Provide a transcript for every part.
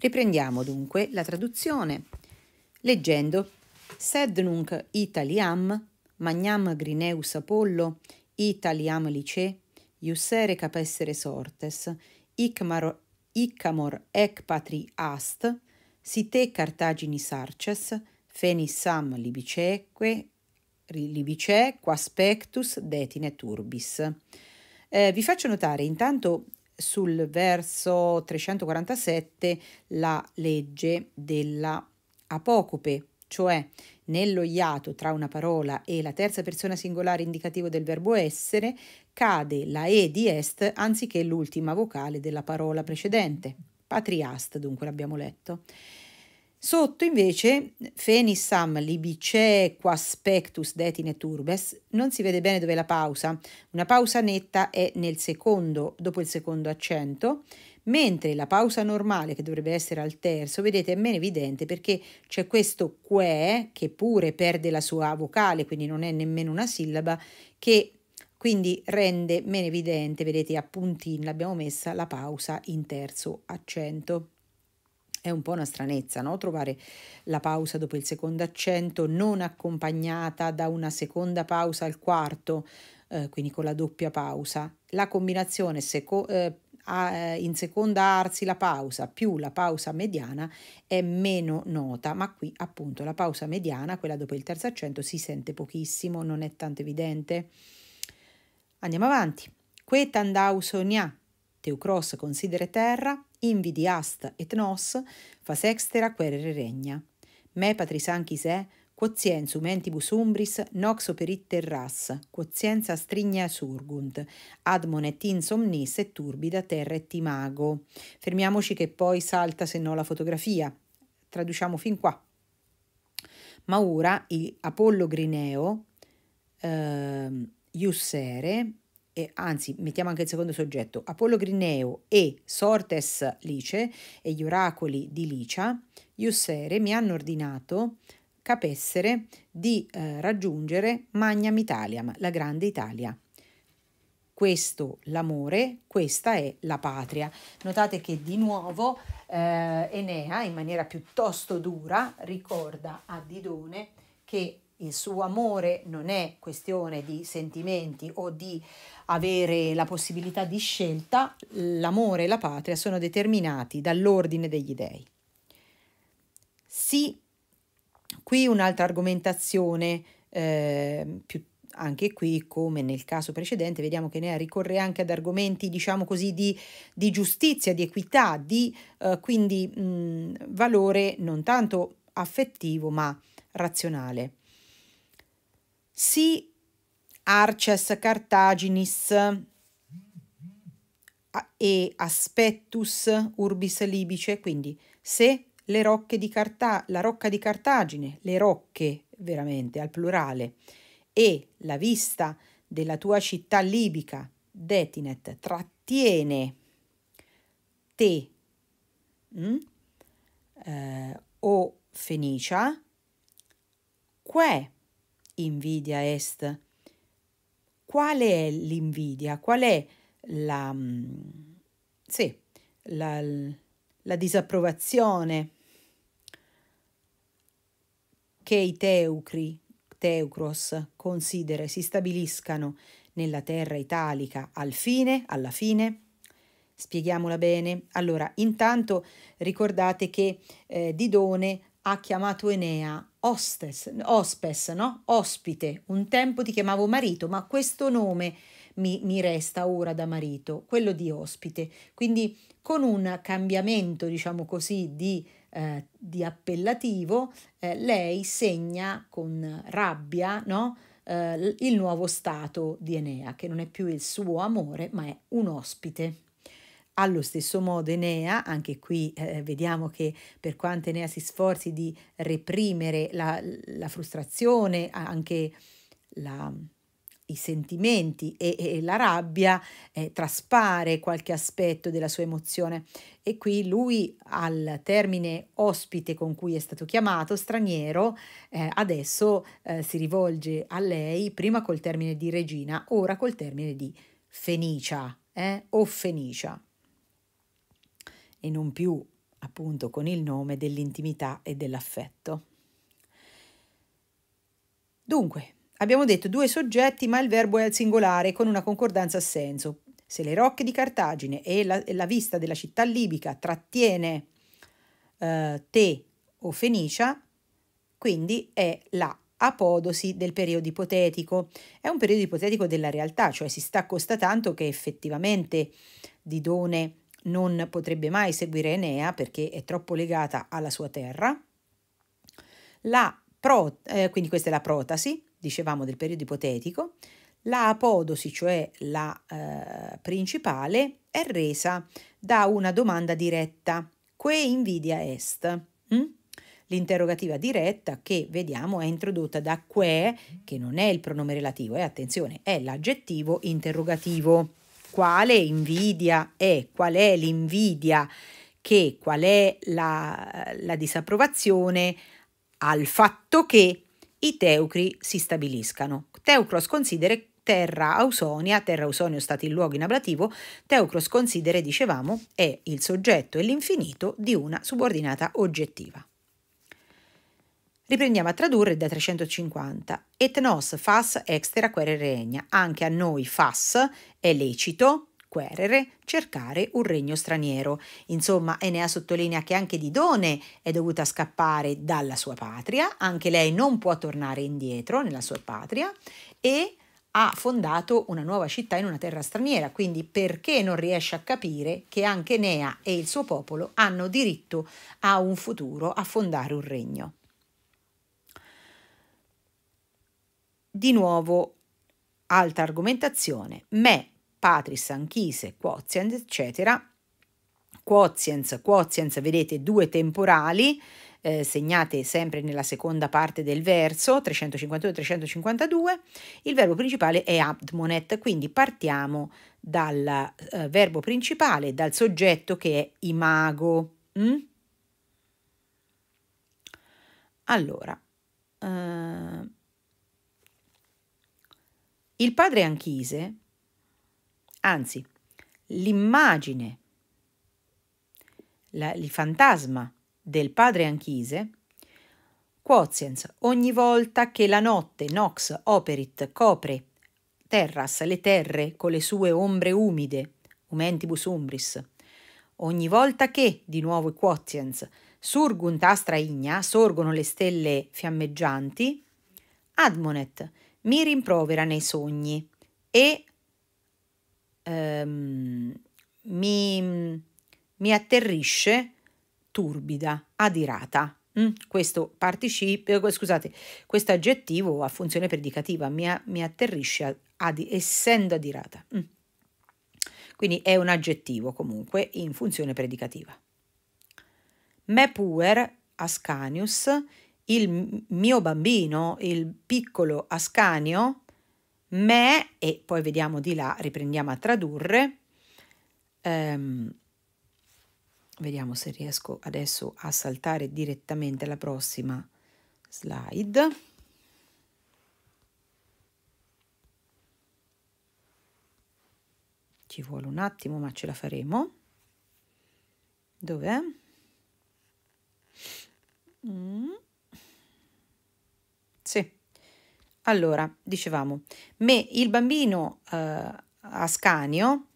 Riprendiamo dunque la traduzione leggendo Sed nunc Italiam, magnam Grineus Apollo, Italiam Lice, Iussere capessere sortes, Icmar, Icamor ec patri ast, Site cartagini sarces Fenis sam libiceque, libice, quaspectus detine turbis. Eh, vi faccio notare intanto sul verso 347 la legge della apocope, cioè nello iato tra una parola e la terza persona singolare indicativo del verbo essere cade la e di est anziché l'ultima vocale della parola precedente. Patriast, dunque l'abbiamo letto. Sotto invece Fenis sam libice quaspectus detine turbes, non si vede bene dove è la pausa, una pausa netta è nel secondo, dopo il secondo accento, mentre la pausa normale che dovrebbe essere al terzo, vedete, è meno evidente perché c'è questo que che pure perde la sua vocale, quindi non è nemmeno una sillaba, che quindi rende meno evidente, vedete, a puntin l'abbiamo messa la pausa in terzo accento. È un po' una stranezza, no? Trovare la pausa dopo il secondo accento non accompagnata da una seconda pausa al quarto, eh, quindi con la doppia pausa. La combinazione seco- eh, eh, in seconda arsi la pausa più la pausa mediana è meno nota, ma qui appunto la pausa mediana, quella dopo il terzo accento, si sente pochissimo, non è tanto evidente. Andiamo avanti. Que sonia Teucros considere terra, invidi ast et nos, fa sextera querere regna. Me patris anchis e, eh, quotiens mentibus umbris, nox operit terras, quotienza strigna surgunt, ad monet insomnis et turbida terra et imago. Fermiamoci che poi salta se no la fotografia. Traduciamo fin qua. Ma ora Apollo Grineo, eh, Iussere, eh, anzi mettiamo anche il secondo soggetto, Apollo Grineo e Sortes Lice e gli oracoli di Licia, Iussere mi hanno ordinato capessere di eh, raggiungere Magnam Italiam, la grande Italia. Questo l'amore, questa è la patria. Notate che di nuovo eh, Enea, in maniera piuttosto dura, ricorda a Didone che il suo amore non è questione di sentimenti o di avere la possibilità di scelta, l'amore e la patria sono determinati dall'ordine degli dei. Sì, qui un'altra argomentazione, eh, più, anche qui come nel caso precedente, vediamo che Nea ricorre anche ad argomenti, diciamo così, di, di giustizia, di equità, di eh, quindi mh, mm, valore non tanto affettivo ma razionale. Si arces Cartaginis e aspettus urbis libice, quindi se le rocche di Carta- la rocca di Cartagine, le rocche veramente al plurale, e la vista della tua città libica, Detinet, trattiene te mh? Mm? Eh, o Fenicia, que invidia est. Qual è l'invidia? Qual è la, mm, sì, la, la disapprovazione che i teucri, teucros, considere, si stabiliscano nella terra italica al fine, alla fine? Spieghiamola bene. Allora, intanto ricordate che eh, Didone ha chiamato Enea hostess, ospes, no? Ospite. Un tempo ti chiamavo marito, ma questo nome mi, mi resta ora da marito, quello di ospite. Quindi con un cambiamento, diciamo così, di eh, di appellativo, eh, lei segna con rabbia no? eh, il nuovo stato di Enea, che non è più il suo amore, ma è un ospite. Allo stesso modo Enea, anche qui eh, vediamo che per quanto Enea si sforzi di reprimere la, la frustrazione, anche la, i sentimenti e, e la rabbia, eh, traspare qualche aspetto della sua emozione. E qui lui al termine ospite con cui è stato chiamato, straniero, eh, adesso eh, si rivolge a lei prima col termine di regina, ora col termine di Fenicia eh, o Fenicia e non più appunto con il nome dell'intimità e dell'affetto. Dunque, abbiamo detto due soggetti, ma il verbo è al singolare con una concordanza a senso. Se le rocche di Cartagine e la, la vista della città libica trattiene eh, te o Fenicia, quindi è la apodosi del periodo ipotetico. È un periodo ipotetico della realtà, cioè si sta constatando che effettivamente Didone non potrebbe mai seguire Enea perché è troppo legata alla sua terra. Pro, eh, quindi questa è la protasi, dicevamo del periodo ipotetico. La apodosi, cioè la eh, principale, è resa da una domanda diretta, que invidia est. Mm? L'interrogativa diretta che vediamo è introdotta da que, che non è il pronome relativo, eh? attenzione, è l'aggettivo interrogativo quale invidia è, qual è l'invidia che, qual è la, la disapprovazione al fatto che i teucri si stabiliscano. Teucros considere terra ausonia, terra ausonio stato il luogo in ablativo, teucros considere, dicevamo, è il soggetto e l'infinito di una subordinata oggettiva. Riprendiamo a tradurre da 350. Et nos fas extra querere regna. Anche a noi fas è lecito querere, cercare un regno straniero. Insomma, Enea sottolinea che anche Didone è dovuta scappare dalla sua patria, anche lei non può tornare indietro nella sua patria e ha fondato una nuova città in una terra straniera, quindi perché non riesce a capire che anche Enea e il suo popolo hanno diritto a un futuro, a fondare un regno? Di nuovo, alta argomentazione, me, patris, anchise, quotient, eccetera, quotients, quotients, vedete due temporali, eh, segnate sempre nella seconda parte del verso 352-352, il verbo principale è abdmonet, quindi partiamo dal eh, verbo principale, dal soggetto che è imago. Mm? Allora, eh, il padre Anchise, anzi, l'immagine, la, il fantasma del padre Anchise, quotients, ogni volta che la notte nox operit copre terras le terre con le sue ombre umide, umentibus umbris, ogni volta che, di nuovo quotients, surgunt astra igna, sorgono le stelle fiammeggianti, admonet, mi rimprovera nei sogni e ehm, mi, mi, atterrisce turbida, adirata. Mm, questo participio, scusate, questo aggettivo ha funzione predicativa, mi, mi atterrisce ad, essendo adirata. Mm. Quindi è un aggettivo comunque in funzione predicativa. Me puer ascanius il mio bambino, il piccolo Ascanio, me, e poi vediamo di là, riprendiamo a tradurre, ehm, vediamo se riesco adesso a saltare direttamente la prossima slide. Ci vuole un attimo, ma ce la faremo. Dov'è? Mm. Allora, dicevamo, me il bambino eh, ascanio,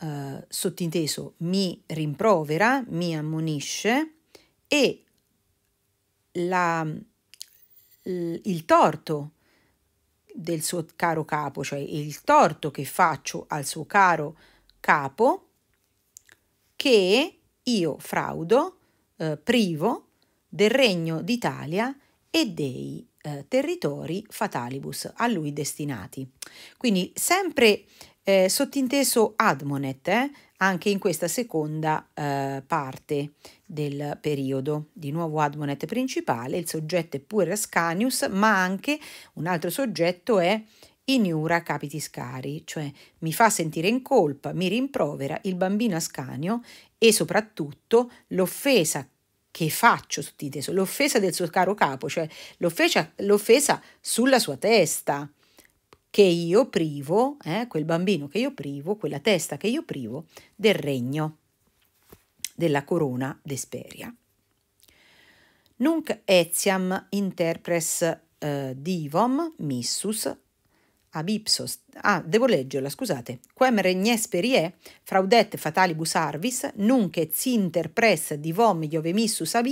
eh, sottinteso, mi rimprovera, mi ammonisce e la, il torto del suo caro capo, cioè il torto che faccio al suo caro capo, che io fraudo, eh, privo del regno d'Italia e dei eh, territori fatalibus a lui destinati. Quindi sempre eh, sottinteso admonet eh, anche in questa seconda eh, parte del periodo. Di nuovo admonet principale, il soggetto è pure Ascanius, ma anche un altro soggetto è Iniura capitiscari, cioè mi fa sentire in colpa, mi rimprovera il bambino ascanio e soprattutto l'offesa che faccio su di te, l'offesa del suo caro capo, cioè l'offesa, l'offesa sulla sua testa, che io privo, eh, quel bambino che io privo, quella testa che io privo del regno della corona d'Esperia. Nunc etiam interpres eh, divom missus ab ipsos Ah, devo leggerla, scusate. Quem regnes perie, fraudet fatalibus arvis, nunc et press pressa divom iove missus ab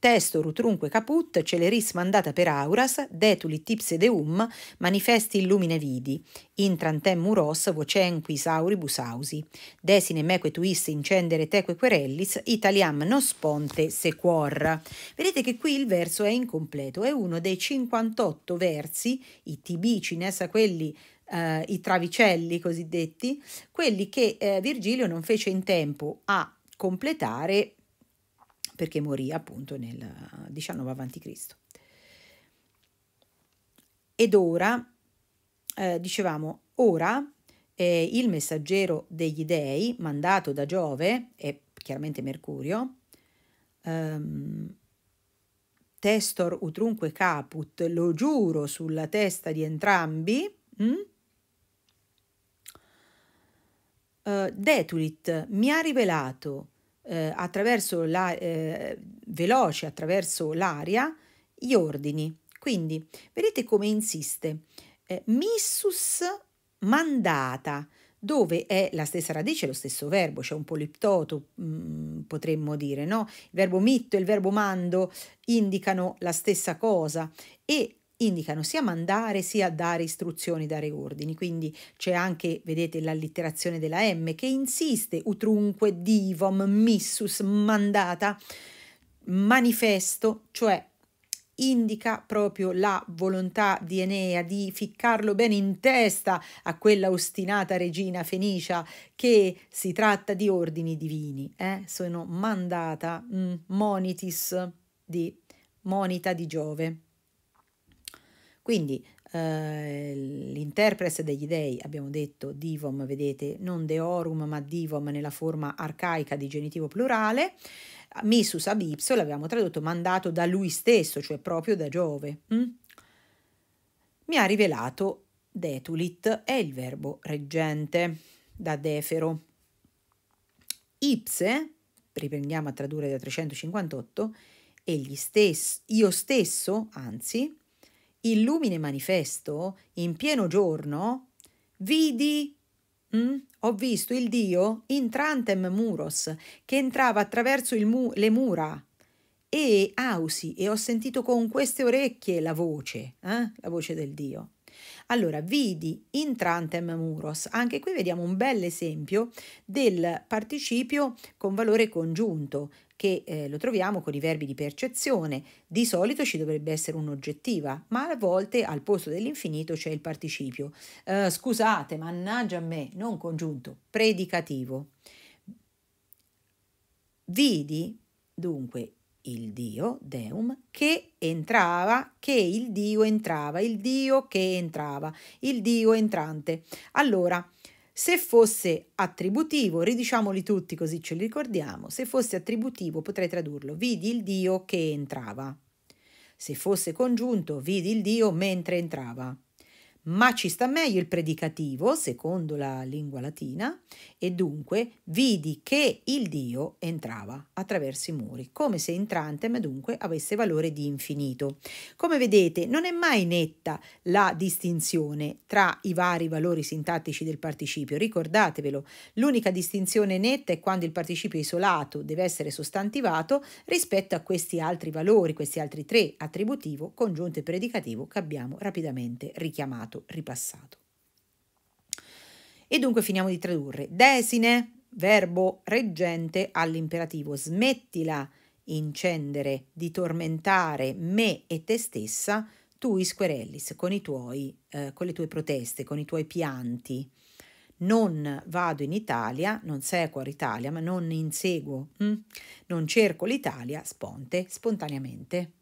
testo rutrunque caput, celeris mandata per auras, detuli ipse deum, manifesti illumine vidi, intrantem muros vocenquis auribus ausi, desine meque tuis incendere teque querellis, italiam nos ponte sequor. Vedete che qui il verso è incompleto, è uno dei 58 versi, i tibicines, quelli eh, i travicelli cosiddetti, quelli che eh, Virgilio non fece in tempo a completare perché morì appunto nel 19 a.C. Ed ora, eh, dicevamo, ora eh, il messaggero degli dei, mandato da Giove, e chiaramente Mercurio, ehm, testor utrunque caput, lo giuro sulla testa di entrambi, mh? Hm? Uh, Detulit mi ha rivelato uh, attraverso la, uh, veloce attraverso l'aria gli ordini. Quindi vedete come insiste. Eh, missus mandata, dove è la stessa radice, lo stesso verbo, c'è cioè un poliptoto, mh, mm, potremmo dire, no? Il verbo mitto e il verbo mando indicano la stessa cosa e indicano sia mandare sia dare istruzioni, dare ordini. Quindi c'è anche, vedete, l'allitterazione della M che insiste utrunque divom missus mandata manifesto, cioè indica proprio la volontà di Enea di ficcarlo bene in testa a quella ostinata regina fenicia che si tratta di ordini divini, eh? sono mandata mm, monitis di monita di Giove. Quindi eh, l'interprete degli dei, abbiamo detto divom, vedete, non deorum ma divom nella forma arcaica di genitivo plurale, missus ab ipso l'abbiamo tradotto mandato da lui stesso, cioè proprio da Giove. Mm? Mi ha rivelato detulit è il verbo reggente da defero. Ipse, riprendiamo a tradurre da 358, egli stesso, io stesso, anzi, il lumine manifesto, in pieno giorno, vidi, mh, mm, ho visto il Dio in intrantem muros, che entrava attraverso mu le mura, e ausi, e ho sentito con queste orecchie la voce, eh, la voce del Dio. Allora, vidi intrantem muros, anche qui vediamo un bel esempio del participio con valore congiunto che eh, lo troviamo con i verbi di percezione. Di solito ci dovrebbe essere un'oggettiva, ma a volte al posto dell'infinito c'è il participio. Eh, scusate, mannaggia a me, non congiunto, predicativo. Vidi, dunque, il Dio, Deum, che entrava, che il Dio entrava, il Dio che entrava, il Dio entrante. Allora, se fosse attributivo, ridiciamoli tutti così ce li ricordiamo, se fosse attributivo potrei tradurlo, vidi il Dio che entrava. Se fosse congiunto, vidi il Dio mentre entrava ma ci sta meglio il predicativo, secondo la lingua latina, e dunque vidi che il Dio entrava attraverso i muri, come se entrante ma dunque avesse valore di infinito. Come vedete non è mai netta la distinzione tra i vari valori sintattici del participio, ricordatevelo, l'unica distinzione netta è quando il participio isolato deve essere sostantivato rispetto a questi altri valori, questi altri tre, attributivo, congiunto e predicativo, che abbiamo rapidamente richiamato stato ripassato. E dunque finiamo di tradurre. Desine, verbo reggente all'imperativo. Smettila incendere, di tormentare me e te stessa, tu Isquerellis, con, i tuoi, eh, con le tue proteste, con i tuoi pianti. Non vado in Italia, non sequo l'Italia, ma non inseguo, hm? non cerco l'Italia, sponte, spontaneamente.